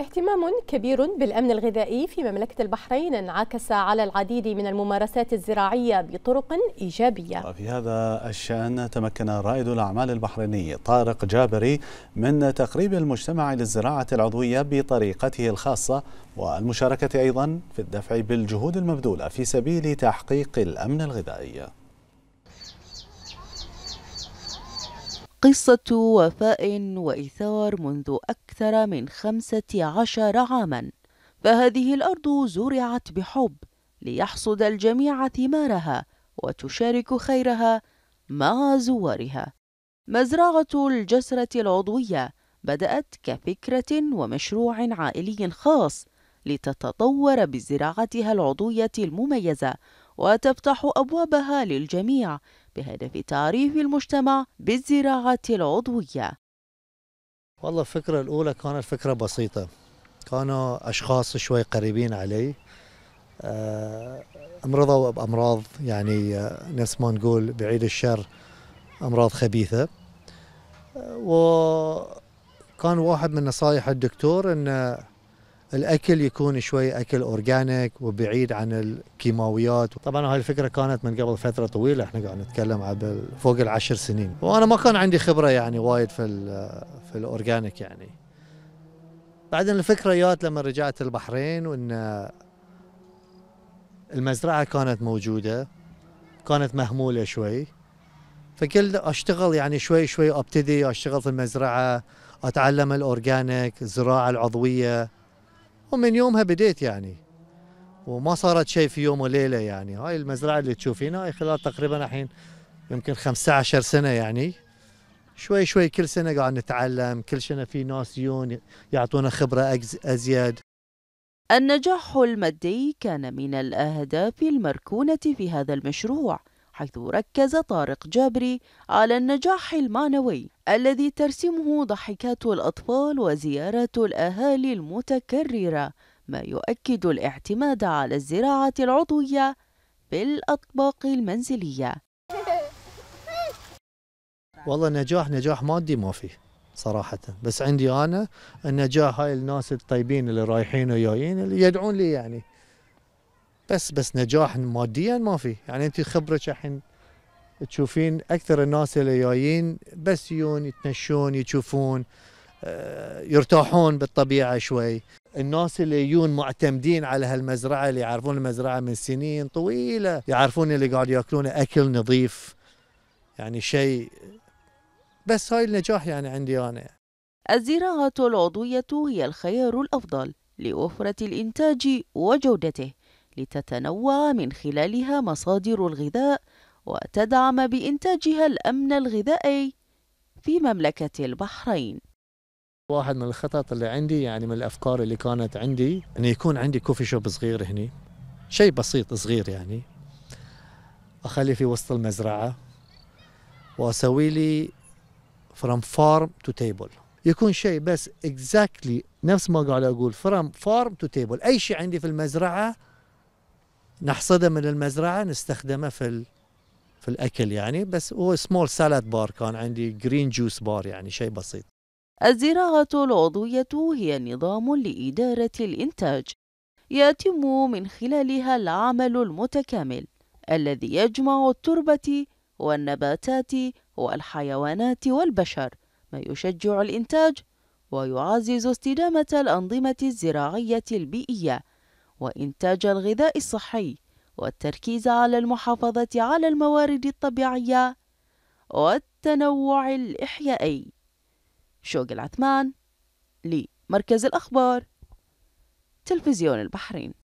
اهتمام كبير بالأمن الغذائي في مملكة البحرين انعكس على العديد من الممارسات الزراعية بطرق إيجابية وفي هذا الشأن تمكن رائد الأعمال البحريني طارق جابري من تقريب المجتمع للزراعة العضوية بطريقته الخاصة والمشاركة أيضا في الدفع بالجهود المبذولة في سبيل تحقيق الأمن الغذائي قصة وفاء وإيثار منذ أكثر من خمسة عشر عاما فهذه الأرض زرعت بحب ليحصد الجميع ثمارها وتشارك خيرها مع زوارها مزرعة الجسرة العضوية بدأت كفكرة ومشروع عائلي خاص لتتطور بزراعتها العضوية المميزة وتفتح أبوابها للجميع بهدف تعريف المجتمع بالزراعة العضوية والله الفكرة الأولى كانت فكرة بسيطة كانوا أشخاص شوي قريبين علي امرضوا آه، بأمراض يعني آه، نفس ما نقول بعيد الشر أمراض خبيثة آه، وكان واحد من نصايح الدكتور أنه الاكل يكون شوي اكل اورجانيك وبعيد عن الكيماويات طبعا هاي الفكره كانت من قبل فتره طويله احنا قاعد نتكلم قبل فوق العشر سنين وانا ما كان عندي خبره يعني وايد في في الاورجانيك يعني بعدين الفكره جات لما رجعت البحرين وان المزرعه كانت موجوده كانت مهموله شوي فكل اشتغل يعني شوي شوي ابتدي اشتغل في المزرعه اتعلم الاورجانيك الزراعه العضويه ومن يومها بديت يعني وما صارت شيء في يوم وليله يعني هاي المزرعه اللي تشوفينها هاي خلال تقريبا الحين يمكن 15 سنه يعني شوي شوي كل سنه قاعد نتعلم كل سنه في ناس يون يعطونا خبره ازيد النجاح المادي كان من الاهداف المركونه في هذا المشروع حيث ركز طارق جابري على النجاح المعنوي الذي ترسمه ضحكات الأطفال وزيارات الأهالي المتكررة ما يؤكد الاعتماد على الزراعة العضوية في الأطباق المنزلية والله نجاح نجاح مادي ما فيه صراحة بس عندي أنا النجاح هاي الناس الطيبين اللي رايحين ويايين اللي يدعون لي يعني بس بس نجاح ماديا ما في يعني انت خبرك الحين تشوفين اكثر الناس اللي جايين بس يون يتمشون يشوفون آه، يرتاحون بالطبيعه شوي الناس اللي يجون معتمدين على هالمزرعه اللي يعرفون المزرعه من سنين طويله يعرفون اللي قاعد ياكلونه اكل نظيف يعني شيء بس هاي النجاح يعني عندي انا الزراعه العضويه هي الخيار الافضل لوفره الانتاج وجودته لتتنوع من خلالها مصادر الغذاء وتدعم بإنتاجها الأمن الغذائي في مملكة البحرين واحد من الخطط اللي عندي يعني من الأفكار اللي كانت عندي أن يكون عندي كوفي شوب صغير هني شيء بسيط صغير يعني أخلي في وسط المزرعة وأسوي لي from farm to table يكون شيء بس exactly نفس ما قاعد أقول from farm to table أي شيء عندي في المزرعة نحصده من المزرعه نستخدمه في في الاكل يعني بس هو سمول سالاد بار كان عندي جرين جوس بار يعني شيء بسيط الزراعه العضويه هي نظام لاداره الانتاج يتم من خلالها العمل المتكامل الذي يجمع التربه والنباتات والحيوانات والبشر ما يشجع الانتاج ويعزز استدامه الانظمه الزراعيه البيئيه وإنتاج الغذاء الصحي والتركيز على المحافظة على الموارد الطبيعية والتنوع الإحيائي شوق العثمان لمركز الأخبار تلفزيون البحرين